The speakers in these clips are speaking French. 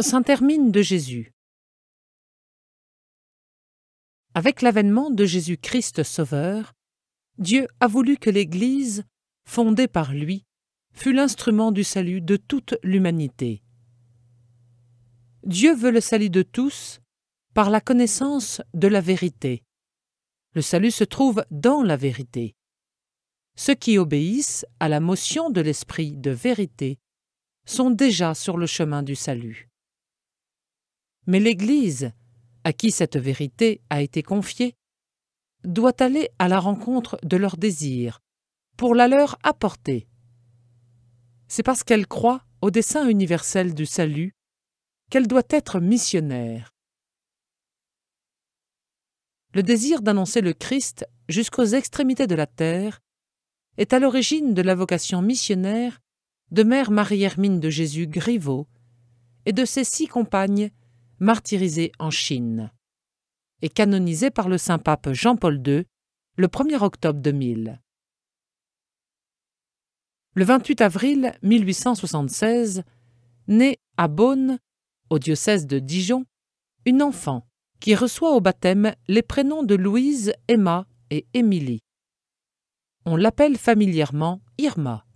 Saint Hermine de Jésus Avec l'avènement de Jésus-Christ Sauveur, Dieu a voulu que l'Église, fondée par lui, fût l'instrument du salut de toute l'humanité. Dieu veut le salut de tous par la connaissance de la vérité. Le salut se trouve dans la vérité. Ceux qui obéissent à la motion de l'esprit de vérité sont déjà sur le chemin du salut. Mais l'Église, à qui cette vérité a été confiée, doit aller à la rencontre de leurs désirs, pour la leur apporter. C'est parce qu'elle croit au dessein universel du salut qu'elle doit être missionnaire. Le désir d'annoncer le Christ jusqu'aux extrémités de la terre est à l'origine de la vocation missionnaire de Mère Marie-Hermine de Jésus Griveau et de ses six compagnes martyrisé en Chine et canonisé par le Saint-Pape Jean-Paul II le 1er octobre 2000. Le 28 avril 1876, naît à Beaune, au diocèse de Dijon, une enfant qui reçoit au baptême les prénoms de Louise, Emma et Émilie. On l'appelle familièrement Irma.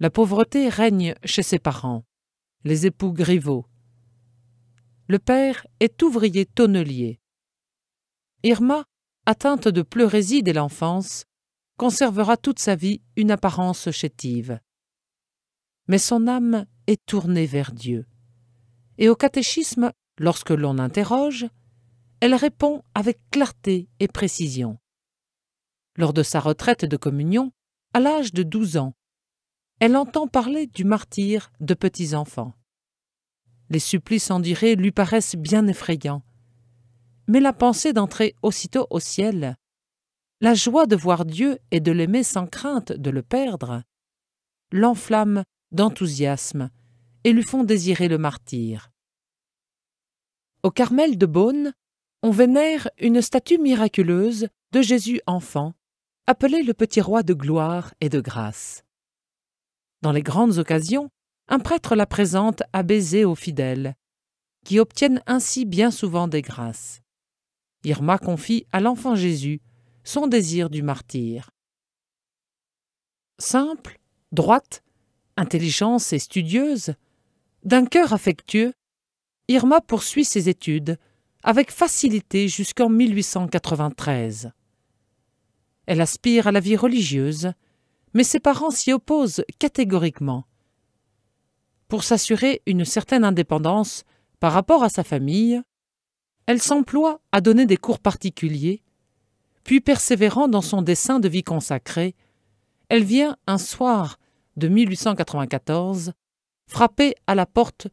La pauvreté règne chez ses parents, les époux Griveaux, le père est ouvrier tonnelier. Irma, atteinte de pleurésie dès l'enfance, conservera toute sa vie une apparence chétive. Mais son âme est tournée vers Dieu. Et au catéchisme, lorsque l'on interroge, elle répond avec clarté et précision. Lors de sa retraite de communion, à l'âge de douze ans, elle entend parler du martyr de petits-enfants. Les supplices endurés lui paraissent bien effrayants. Mais la pensée d'entrer aussitôt au ciel, la joie de voir Dieu et de l'aimer sans crainte de le perdre, l'enflamme d'enthousiasme et lui font désirer le martyr. Au Carmel de Beaune, on vénère une statue miraculeuse de Jésus enfant, appelé le petit roi de gloire et de grâce. Dans les grandes occasions, un prêtre la présente à baiser aux fidèles, qui obtiennent ainsi bien souvent des grâces. Irma confie à l'enfant Jésus son désir du martyr. Simple, droite, intelligente et studieuse, d'un cœur affectueux, Irma poursuit ses études avec facilité jusqu'en 1893. Elle aspire à la vie religieuse, mais ses parents s'y opposent catégoriquement pour s'assurer une certaine indépendance par rapport à sa famille, elle s'emploie à donner des cours particuliers, puis persévérant dans son dessein de vie consacrée, elle vient un soir de 1894 frapper à la porte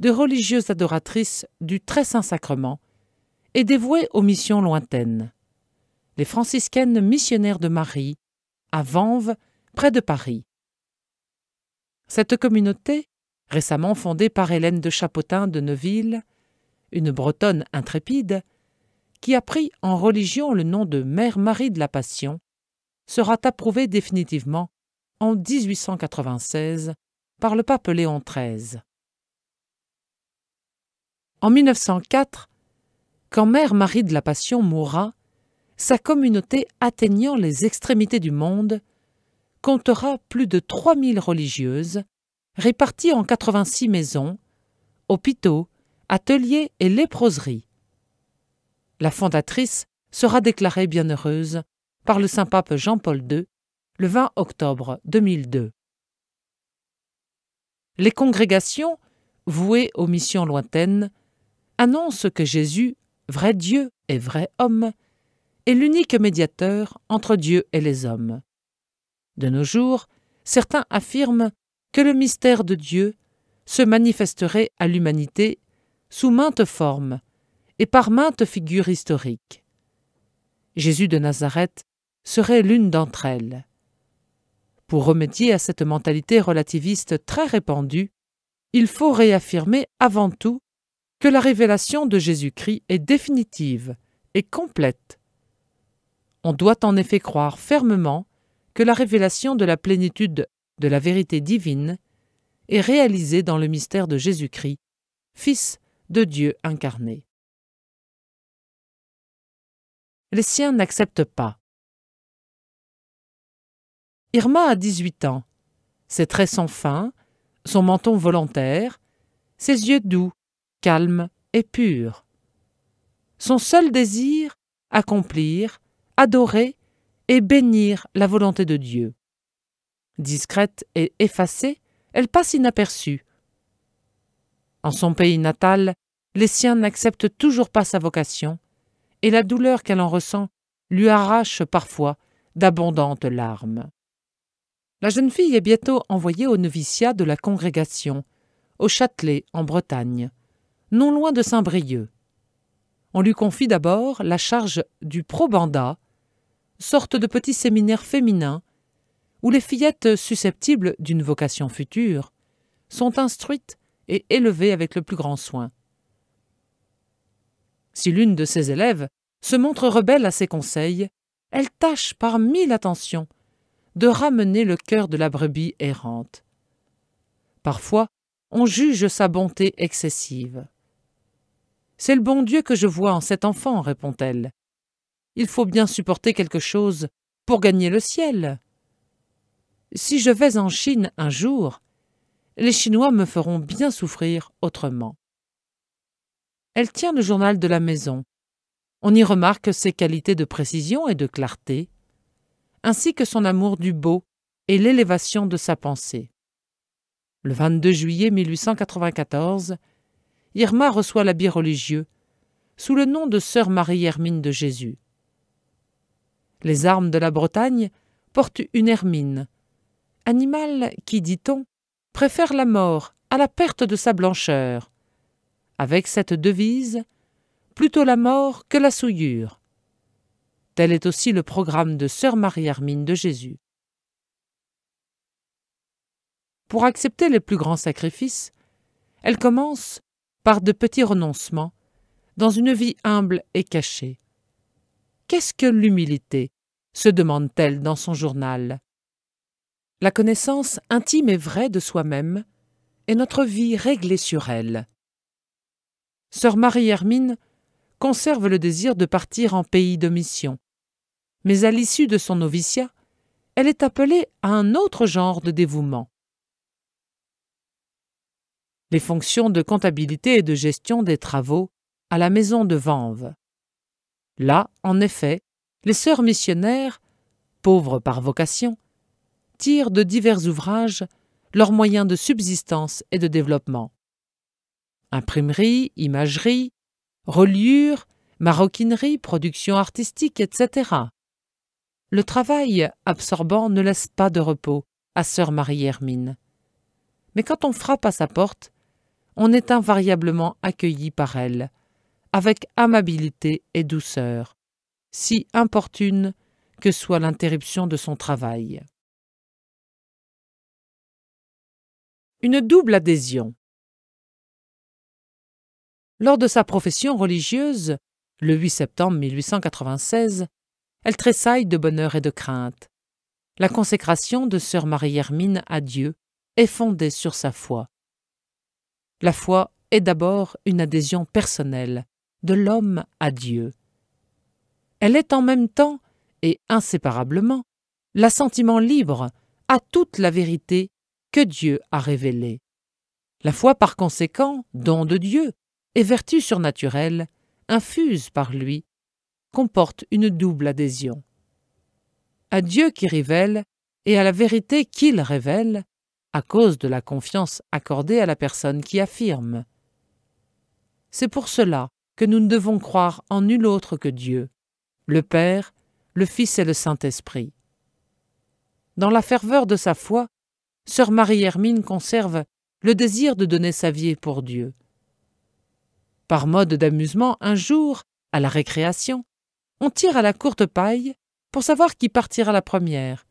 de religieuses adoratrices du Très Saint Sacrement et dévouées aux missions lointaines. Les franciscaines missionnaires de Marie, à Vanves, près de Paris. Cette communauté récemment fondée par Hélène de Chapotin de Neuville, une Bretonne intrépide, qui a pris en religion le nom de Mère Marie de la Passion, sera approuvée définitivement en 1896 par le pape Léon XIII. En 1904, quand Mère Marie de la Passion mourra, sa communauté atteignant les extrémités du monde comptera plus de 3000 religieuses répartis en 86 maisons, hôpitaux, ateliers et léproseries. La fondatrice sera déclarée bienheureuse par le Saint-Pape Jean-Paul II le 20 octobre 2002. Les congrégations, vouées aux missions lointaines, annoncent que Jésus, vrai Dieu et vrai homme, est l'unique médiateur entre Dieu et les hommes. De nos jours, certains affirment que le mystère de Dieu se manifesterait à l'humanité sous maintes formes et par maintes figures historiques. Jésus de Nazareth serait l'une d'entre elles. Pour remédier à cette mentalité relativiste très répandue, il faut réaffirmer avant tout que la révélation de Jésus-Christ est définitive et complète. On doit en effet croire fermement que la révélation de la plénitude de la vérité divine est réalisée dans le mystère de Jésus-Christ, Fils de Dieu incarné. Les siens n'acceptent pas. Irma a 18 ans. Ses traits sans fin, son menton volontaire, ses yeux doux, calmes et purs. Son seul désir, accomplir, adorer et bénir la volonté de Dieu. Discrète et effacée, elle passe inaperçue. En son pays natal, les siens n'acceptent toujours pas sa vocation, et la douleur qu'elle en ressent lui arrache parfois d'abondantes larmes. La jeune fille est bientôt envoyée au noviciat de la congrégation, au Châtelet, en Bretagne, non loin de Saint-Brieuc. On lui confie d'abord la charge du probanda, sorte de petit séminaire féminin où les fillettes susceptibles d'une vocation future sont instruites et élevées avec le plus grand soin. Si l'une de ses élèves se montre rebelle à ses conseils, elle tâche par mille attentions de ramener le cœur de la brebis errante. Parfois, on juge sa bonté excessive. C'est le bon Dieu que je vois en cet enfant, répond-elle. Il faut bien supporter quelque chose pour gagner le ciel si je vais en Chine un jour, les Chinois me feront bien souffrir autrement. Elle tient le journal de la maison. On y remarque ses qualités de précision et de clarté, ainsi que son amour du beau et l'élévation de sa pensée. Le 22 juillet 1894, Irma reçoit l'habit religieux sous le nom de Sœur Marie-Hermine de Jésus. Les armes de la Bretagne portent une hermine, animal qui, dit-on, préfère la mort à la perte de sa blancheur. Avec cette devise, plutôt la mort que la souillure. Tel est aussi le programme de Sœur marie armine de Jésus. Pour accepter les plus grands sacrifices, elle commence par de petits renoncements, dans une vie humble et cachée. Qu'est-ce que l'humilité se demande-t-elle dans son journal la connaissance intime et vraie de soi-même, et notre vie réglée sur elle. Sœur Marie-Hermine conserve le désir de partir en pays de mission, mais à l'issue de son noviciat, elle est appelée à un autre genre de dévouement. Les fonctions de comptabilité et de gestion des travaux à la maison de Vanves. Là, en effet, les sœurs missionnaires, pauvres par vocation, tirent de divers ouvrages leurs moyens de subsistance et de développement. Imprimerie, imagerie, reliure, maroquinerie, production artistique, etc. Le travail absorbant ne laisse pas de repos à sœur Marie-Hermine. Mais quand on frappe à sa porte, on est invariablement accueilli par elle, avec amabilité et douceur, si importune que soit l'interruption de son travail. une double adhésion. Lors de sa profession religieuse, le 8 septembre 1896, elle tressaille de bonheur et de crainte. La consécration de sœur Marie-Hermine à Dieu est fondée sur sa foi. La foi est d'abord une adhésion personnelle de l'homme à Dieu. Elle est en même temps et inséparablement l'assentiment libre à toute la vérité que Dieu a révélé, La foi, par conséquent, don de Dieu, et vertu surnaturelle, infuse par lui, comporte une double adhésion. À Dieu qui révèle et à la vérité qu'il révèle, à cause de la confiance accordée à la personne qui affirme. C'est pour cela que nous ne devons croire en nul autre que Dieu, le Père, le Fils et le Saint-Esprit. Dans la ferveur de sa foi, sœur Marie-Hermine conserve le désir de donner sa vie pour Dieu. Par mode d'amusement, un jour, à la récréation, on tire à la courte paille pour savoir qui partira la première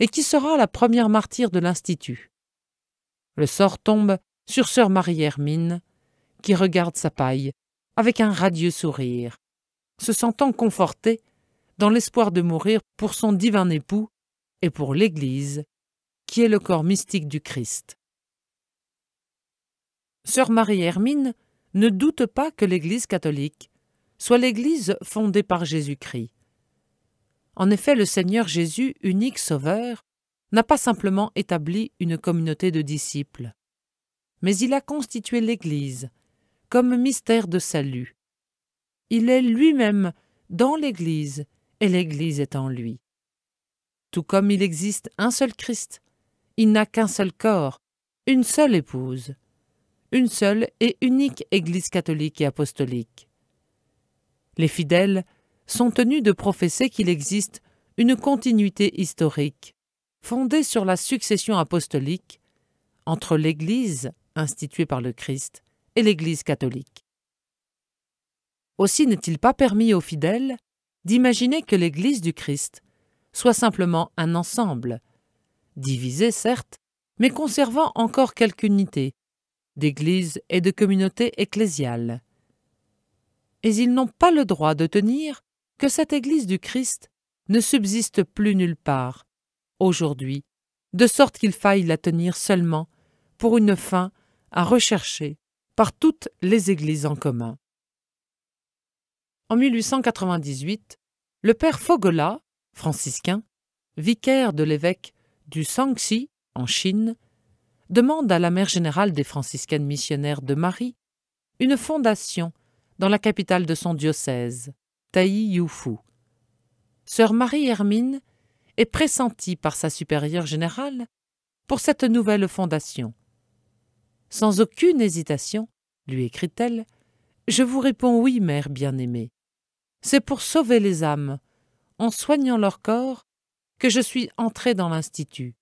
et qui sera la première martyre de l'Institut. Le sort tombe sur sœur Marie-Hermine, qui regarde sa paille avec un radieux sourire, se sentant confortée dans l'espoir de mourir pour son divin époux et pour l'Église qui est le corps mystique du Christ. Sœur Marie-Hermine ne doute pas que l'Église catholique soit l'Église fondée par Jésus-Christ. En effet, le Seigneur Jésus, unique Sauveur, n'a pas simplement établi une communauté de disciples, mais il a constitué l'Église comme mystère de salut. Il est lui-même dans l'Église et l'Église est en lui. Tout comme il existe un seul Christ, il n'a qu'un seul corps, une seule épouse, une seule et unique Église catholique et apostolique. Les fidèles sont tenus de professer qu'il existe une continuité historique, fondée sur la succession apostolique, entre l'Église instituée par le Christ et l'Église catholique. Aussi n'est-il pas permis aux fidèles d'imaginer que l'Église du Christ soit simplement un ensemble, divisée certes, mais conservant encore quelques unités, d'église et de communauté ecclésiale. Et ils n'ont pas le droit de tenir que cette Église du Christ ne subsiste plus nulle part, aujourd'hui, de sorte qu'il faille la tenir seulement pour une fin à rechercher par toutes les Églises en commun. En 1898, le père Fogola, franciscain, vicaire de l'évêque du Sangxi, en Chine, demande à la mère générale des franciscaines missionnaires de Marie une fondation dans la capitale de son diocèse, Taï Yufu. Sœur Marie-Hermine est pressentie par sa supérieure générale pour cette nouvelle fondation. Sans aucune hésitation, lui écrit-elle, je vous réponds oui, mère bien-aimée. C'est pour sauver les âmes, en soignant leur corps que je suis entrée dans l'Institut.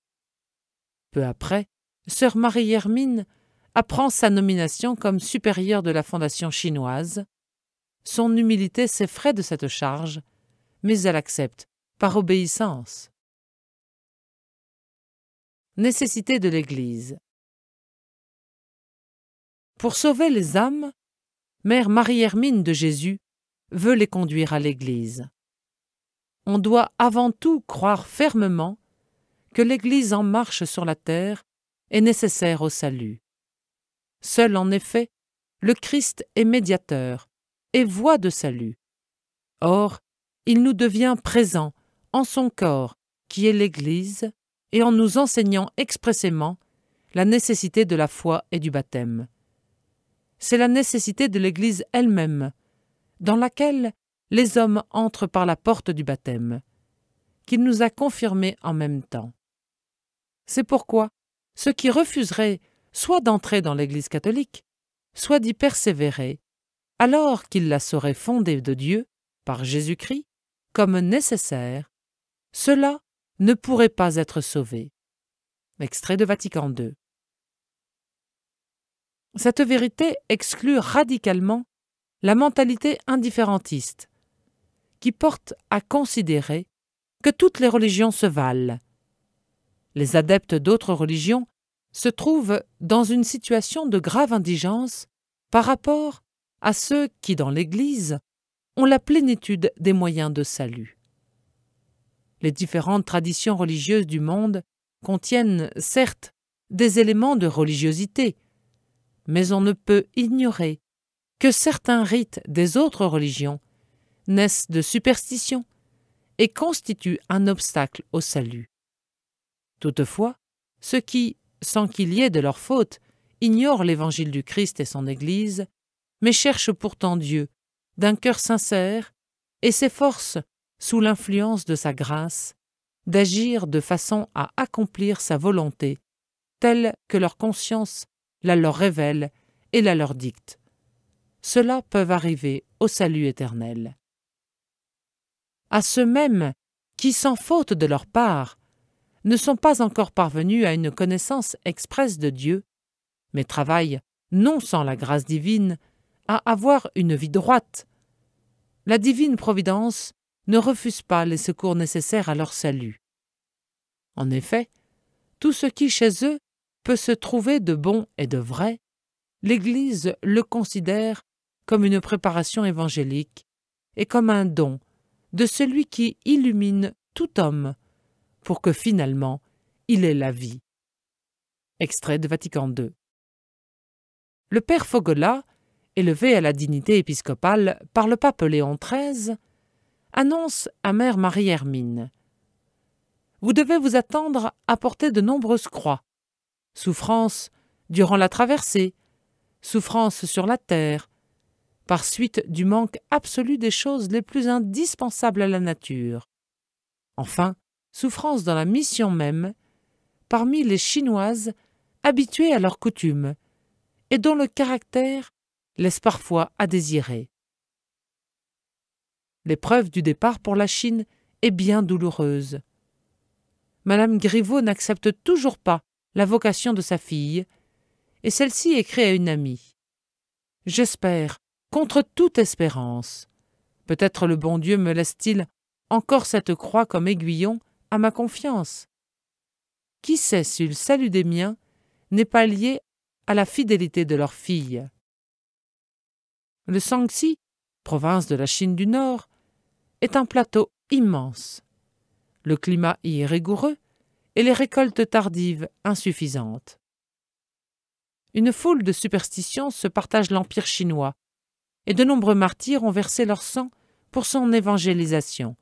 Peu après, sœur Marie-Hermine apprend sa nomination comme supérieure de la Fondation chinoise. Son humilité s'effraie de cette charge, mais elle accepte, par obéissance. Nécessité de l'Église Pour sauver les âmes, Mère Marie-Hermine de Jésus veut les conduire à l'Église on doit avant tout croire fermement que l'Église en marche sur la terre est nécessaire au salut. Seul en effet, le Christ est médiateur et voie de salut. Or, il nous devient présent en son corps, qui est l'Église, et en nous enseignant expressément la nécessité de la foi et du baptême. C'est la nécessité de l'Église elle-même, dans laquelle les hommes entrent par la porte du baptême, qu'il nous a confirmé en même temps. C'est pourquoi ceux qui refuseraient soit d'entrer dans l'Église catholique, soit d'y persévérer, alors qu'ils la sauraient fondée de Dieu, par Jésus-Christ, comme nécessaire, cela ne pourrait pas être sauvé. Extrait de Vatican II. Cette vérité exclut radicalement la mentalité indifférentiste, qui porte à considérer que toutes les religions se valent. Les adeptes d'autres religions se trouvent dans une situation de grave indigence par rapport à ceux qui, dans l'Église, ont la plénitude des moyens de salut. Les différentes traditions religieuses du monde contiennent, certes, des éléments de religiosité, mais on ne peut ignorer que certains rites des autres religions naissent de superstitions et constituent un obstacle au salut. Toutefois, ceux qui, sans qu'il y ait de leur faute, ignorent l'évangile du Christ et son Église, mais cherchent pourtant Dieu, d'un cœur sincère, et s'efforcent, sous l'influence de sa grâce, d'agir de façon à accomplir sa volonté, telle que leur conscience la leur révèle et la leur dicte. Cela peut peuvent arriver au salut éternel à ceux mêmes qui, sans faute de leur part, ne sont pas encore parvenus à une connaissance expresse de Dieu, mais travaillent, non sans la grâce divine, à avoir une vie droite. La divine providence ne refuse pas les secours nécessaires à leur salut. En effet, tout ce qui chez eux peut se trouver de bon et de vrai, l'Église le considère comme une préparation évangélique et comme un don de celui qui illumine tout homme, pour que finalement il ait la vie. Extrait de Vatican II. Le père Fogola, élevé à la dignité épiscopale par le pape Léon XIII, annonce à Mère Marie-Hermine Vous devez vous attendre à porter de nombreuses croix, souffrances durant la traversée, souffrances sur la terre, par suite du manque absolu des choses les plus indispensables à la nature. Enfin, souffrance dans la mission même, parmi les Chinoises habituées à leurs coutumes, et dont le caractère laisse parfois à désirer. L'épreuve du départ pour la Chine est bien douloureuse. Madame Griveaux n'accepte toujours pas la vocation de sa fille, et celle-ci écrit à une amie. J'espère contre toute espérance. Peut-être le bon Dieu me laisse-t-il encore cette croix comme aiguillon à ma confiance. Qui sait si le salut des miens n'est pas lié à la fidélité de leur fille Le Sangxi, province de la Chine du Nord, est un plateau immense. Le climat y est rigoureux et les récoltes tardives insuffisantes. Une foule de superstitions se partage l'empire chinois, et de nombreux martyrs ont versé leur sang pour son évangélisation.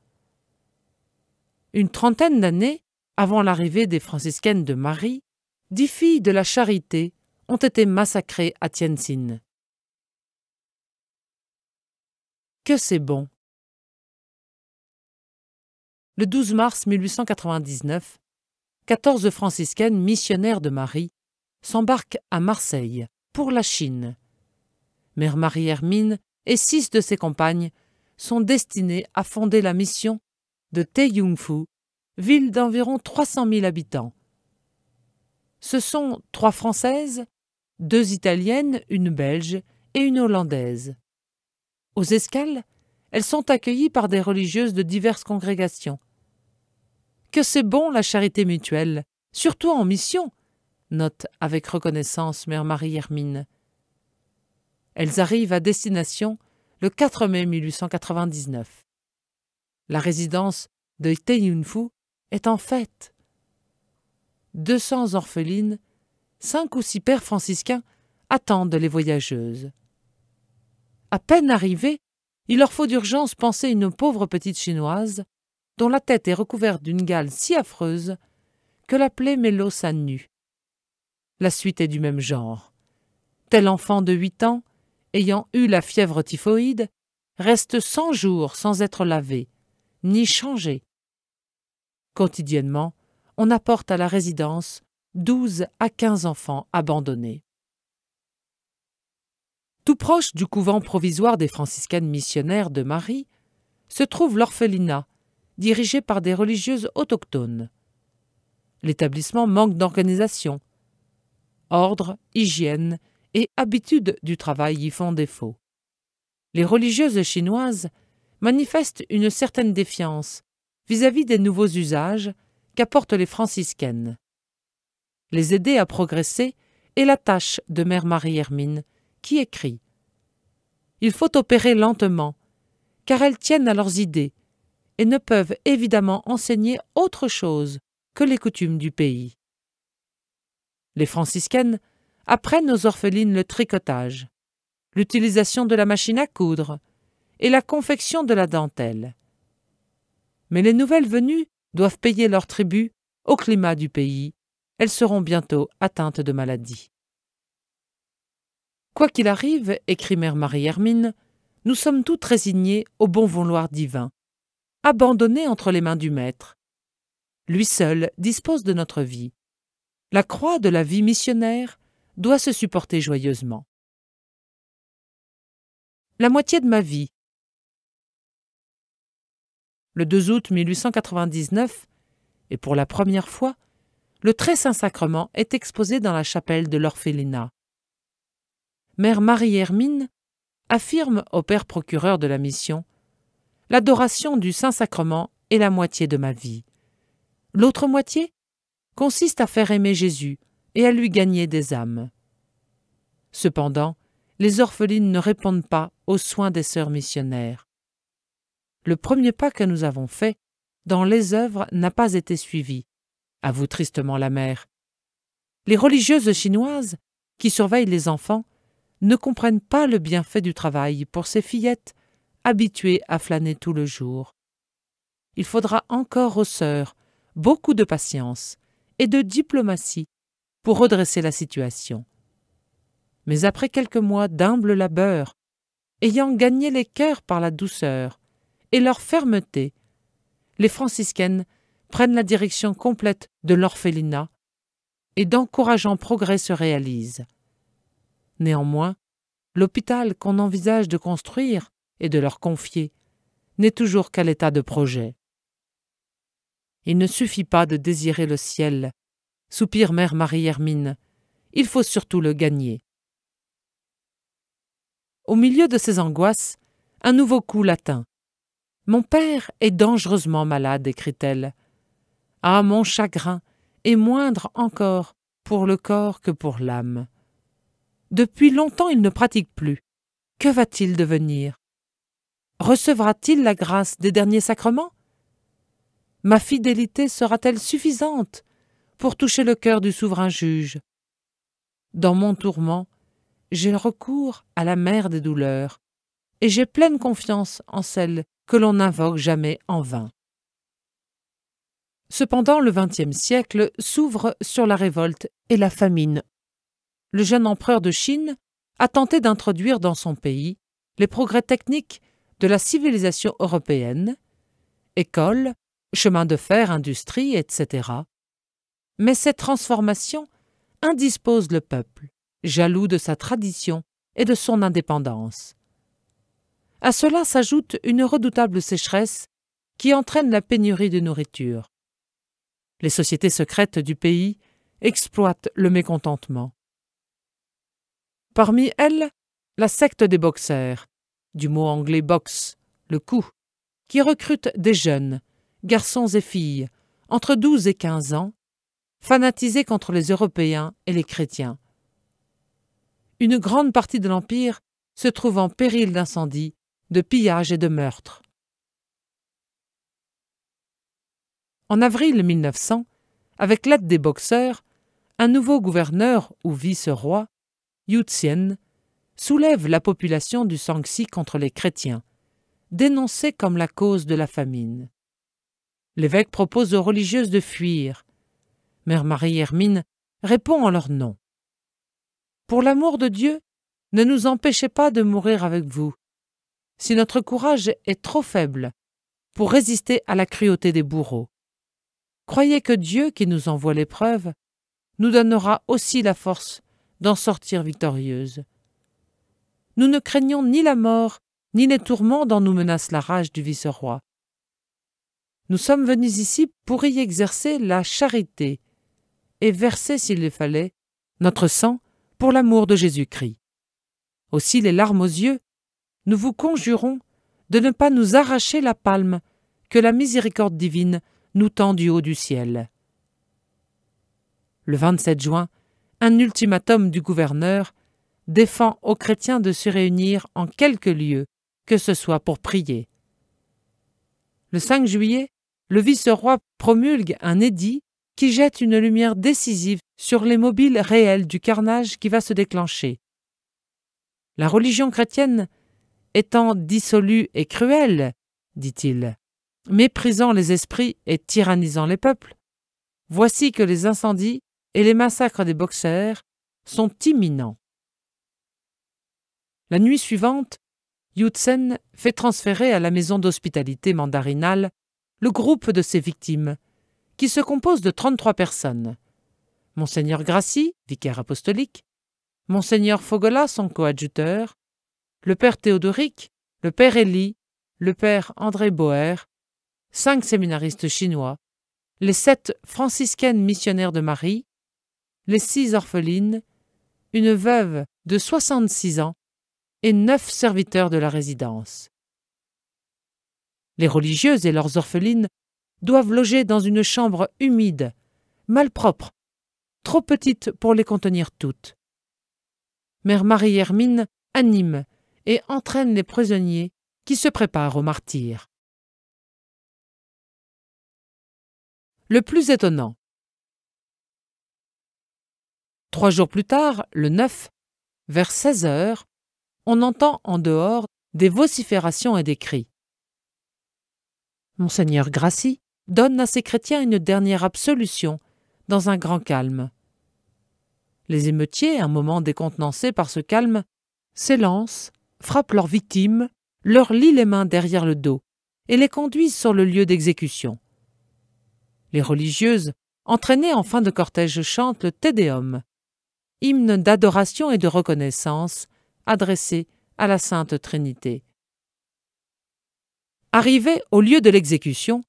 Une trentaine d'années avant l'arrivée des franciscaines de Marie, dix filles de la charité ont été massacrées à Tientsin. Que c'est bon Le 12 mars 1899, 14 franciscaines missionnaires de Marie s'embarquent à Marseille pour la Chine. Mère Marie-Hermine et six de ses compagnes sont destinées à fonder la mission de Té-Yung-Fu, ville d'environ 300 000 habitants. Ce sont trois Françaises, deux Italiennes, une Belge et une Hollandaise. Aux escales, elles sont accueillies par des religieuses de diverses congrégations. Que c'est bon la charité mutuelle, surtout en mission, note avec reconnaissance Mère Marie-Hermine. Elles arrivent à destination le 4 mai 1899. La résidence de Teyunfu est en fête. 200 orphelines, cinq ou six pères franciscains attendent les voyageuses. À peine arrivées, il leur faut d'urgence penser une pauvre petite chinoise dont la tête est recouverte d'une gale si affreuse que la plaie met La suite est du même genre. Tel enfant de huit ans ayant eu la fièvre typhoïde, reste cent jours sans être lavé, ni changé. Quotidiennement, on apporte à la résidence douze à quinze enfants abandonnés. Tout proche du couvent provisoire des franciscaines missionnaires de Marie se trouve l'orphelinat, dirigé par des religieuses autochtones. L'établissement manque d'organisation. Ordre, hygiène et habitudes du travail y font défaut. Les religieuses chinoises manifestent une certaine défiance vis-à-vis des nouveaux usages qu'apportent les franciscaines. Les aider à progresser est la tâche de Mère Marie-Hermine, qui écrit Il faut opérer lentement, car elles tiennent à leurs idées et ne peuvent évidemment enseigner autre chose que les coutumes du pays. Les franciscaines apprennent aux orphelines le tricotage, l'utilisation de la machine à coudre et la confection de la dentelle. Mais les nouvelles venues doivent payer leur tribut au climat du pays. Elles seront bientôt atteintes de maladies. Quoi qu'il arrive, écrit Mère Marie-Hermine, nous sommes toutes résignées au bon vouloir divin, abandonnées entre les mains du Maître. Lui seul dispose de notre vie. La croix de la vie missionnaire doit se supporter joyeusement. La moitié de ma vie. Le 2 août 1899, et pour la première fois, le très Saint-Sacrement est exposé dans la chapelle de l'Orphelinat. Mère Marie-Hermine affirme au Père procureur de la mission L'adoration du Saint-Sacrement est la moitié de ma vie. L'autre moitié consiste à faire aimer Jésus et à lui gagner des âmes. Cependant, les orphelines ne répondent pas aux soins des sœurs missionnaires. Le premier pas que nous avons fait dans les œuvres n'a pas été suivi, avoue tristement la mère. Les religieuses chinoises, qui surveillent les enfants, ne comprennent pas le bienfait du travail pour ces fillettes habituées à flâner tout le jour. Il faudra encore aux sœurs beaucoup de patience et de diplomatie pour redresser la situation. Mais après quelques mois d'humble labeur, ayant gagné les cœurs par la douceur et leur fermeté, les franciscaines prennent la direction complète de l'orphelinat et d'encourageants progrès se réalisent. Néanmoins, l'hôpital qu'on envisage de construire et de leur confier n'est toujours qu'à l'état de projet. Il ne suffit pas de désirer le ciel soupire mère Marie-Hermine. Il faut surtout le gagner. Au milieu de ces angoisses, un nouveau coup l'atteint. Mon père est dangereusement malade, écrit-elle. Ah, mon chagrin est moindre encore pour le corps que pour l'âme. Depuis longtemps il ne pratique plus. Que va-t-il devenir Recevra-t-il la grâce des derniers sacrements Ma fidélité sera-t-elle suffisante pour toucher le cœur du souverain juge. Dans mon tourment, j'ai recours à la mère des douleurs, et j'ai pleine confiance en celle que l'on n'invoque jamais en vain. Cependant, le XXe siècle s'ouvre sur la révolte et la famine. Le jeune empereur de Chine a tenté d'introduire dans son pays les progrès techniques de la civilisation européenne, écoles, chemins de fer, industrie, etc., mais cette transformation indispose le peuple, jaloux de sa tradition et de son indépendance. À cela s'ajoute une redoutable sécheresse qui entraîne la pénurie de nourriture. Les sociétés secrètes du pays exploitent le mécontentement. Parmi elles, la secte des boxers, du mot anglais box, le coup, qui recrute des jeunes, garçons et filles, entre 12 et 15 ans, fanatisé contre les Européens et les chrétiens. Une grande partie de l'Empire se trouve en péril d'incendie, de pillage et de meurtre. En avril 1900, avec l'aide des boxeurs, un nouveau gouverneur ou vice-roi, Tsien, soulève la population du Sangxi contre les chrétiens, dénoncée comme la cause de la famine. L'évêque propose aux religieuses de fuir, Mère Marie Hermine, répond en leur nom. Pour l'amour de Dieu, ne nous empêchez pas de mourir avec vous. Si notre courage est trop faible pour résister à la cruauté des bourreaux, croyez que Dieu qui nous envoie l'épreuve nous donnera aussi la force d'en sortir victorieuse. Nous ne craignons ni la mort, ni les tourments dont nous menace la rage du vice-roi. Nous sommes venus ici pour y exercer la charité, et verser, s'il le fallait, notre sang pour l'amour de Jésus-Christ. Aussi les larmes aux yeux, nous vous conjurons de ne pas nous arracher la palme que la miséricorde divine nous tend du haut du ciel. Le 27 juin, un ultimatum du gouverneur défend aux chrétiens de se réunir en quelque lieu que ce soit pour prier. Le 5 juillet, le vice-roi promulgue un édit qui jette une lumière décisive sur les mobiles réels du carnage qui va se déclencher. La religion chrétienne étant dissolue et cruelle, dit-il, méprisant les esprits et tyrannisant les peuples, voici que les incendies et les massacres des boxeurs sont imminents. La nuit suivante, Yutsen fait transférer à la maison d'hospitalité mandarinale le groupe de ses victimes qui se compose de 33 personnes. Monseigneur Grassi, vicaire apostolique, Monseigneur Fogola, son coadjuteur, le père Théodoric, le père Élie, le père André Boer, cinq séminaristes chinois, les sept franciscaines missionnaires de Marie, les six orphelines, une veuve de 66 ans et neuf serviteurs de la résidence. Les religieuses et leurs orphelines doivent loger dans une chambre humide, malpropre, trop petite pour les contenir toutes. Mère Marie-Hermine anime et entraîne les prisonniers qui se préparent au martyr. Le plus étonnant. Trois jours plus tard, le 9, vers 16 heures, on entend en dehors des vociférations et des cris. Monseigneur Gracie, donne à ces chrétiens une dernière absolution, dans un grand calme. Les émeutiers, un moment décontenancés par ce calme, s'élancent, frappent leurs victimes, leur lient les mains derrière le dos et les conduisent sur le lieu d'exécution. Les religieuses, entraînées en fin de cortège, chantent le Te Deum, hymne d'adoration et de reconnaissance adressé à la Sainte Trinité. Arrivées au lieu de l'exécution,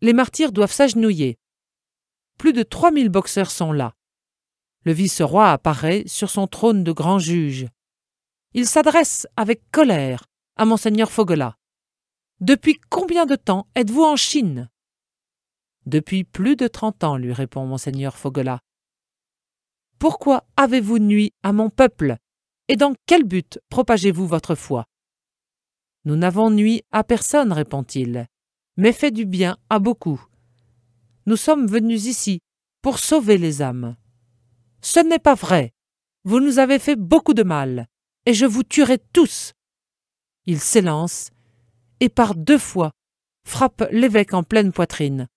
les martyrs doivent s'agenouiller. Plus de trois mille boxeurs sont là. Le vice-roi apparaît sur son trône de grand juge. Il s'adresse avec colère à monseigneur Fogola. Depuis combien de temps êtes-vous en Chine Depuis plus de trente ans, lui répond monseigneur Fogola. Pourquoi avez-vous nuit à mon peuple Et dans quel but propagez-vous votre foi Nous n'avons nuit à personne, répond-il mais fait du bien à beaucoup. Nous sommes venus ici pour sauver les âmes. Ce n'est pas vrai. Vous nous avez fait beaucoup de mal, et je vous tuerai tous. Il s'élance, et par deux fois frappe l'évêque en pleine poitrine,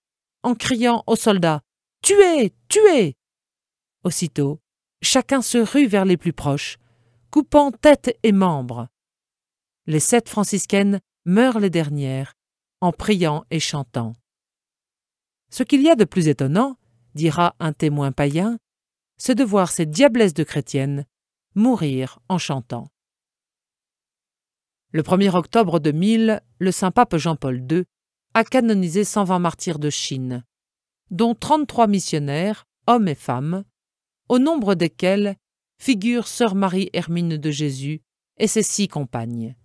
en criant aux soldats. Tuez. Tuez. Aussitôt, chacun se rue vers les plus proches, coupant tête et membres. Les sept franciscaines meurent les dernières, en priant et chantant. Ce qu'il y a de plus étonnant, dira un témoin païen, c'est de voir ces diablesses de chrétiennes mourir en chantant. Le 1er octobre 2000, le saint pape Jean-Paul II a canonisé 120 martyrs de Chine, dont 33 missionnaires, hommes et femmes, au nombre desquels figurent sœur Marie-Hermine de Jésus et ses six compagnes.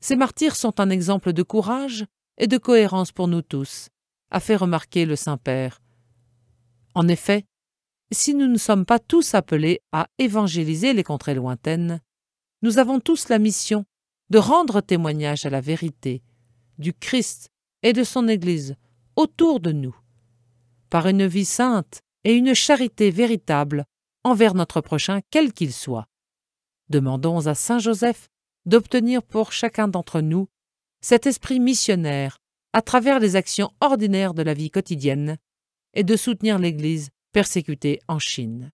Ces martyrs sont un exemple de courage et de cohérence pour nous tous, a fait remarquer le Saint-Père. En effet, si nous ne sommes pas tous appelés à évangéliser les contrées lointaines, nous avons tous la mission de rendre témoignage à la vérité, du Christ et de son Église autour de nous, par une vie sainte et une charité véritable envers notre prochain quel qu'il soit. Demandons à Saint Joseph d'obtenir pour chacun d'entre nous cet esprit missionnaire à travers les actions ordinaires de la vie quotidienne et de soutenir l'Église persécutée en Chine.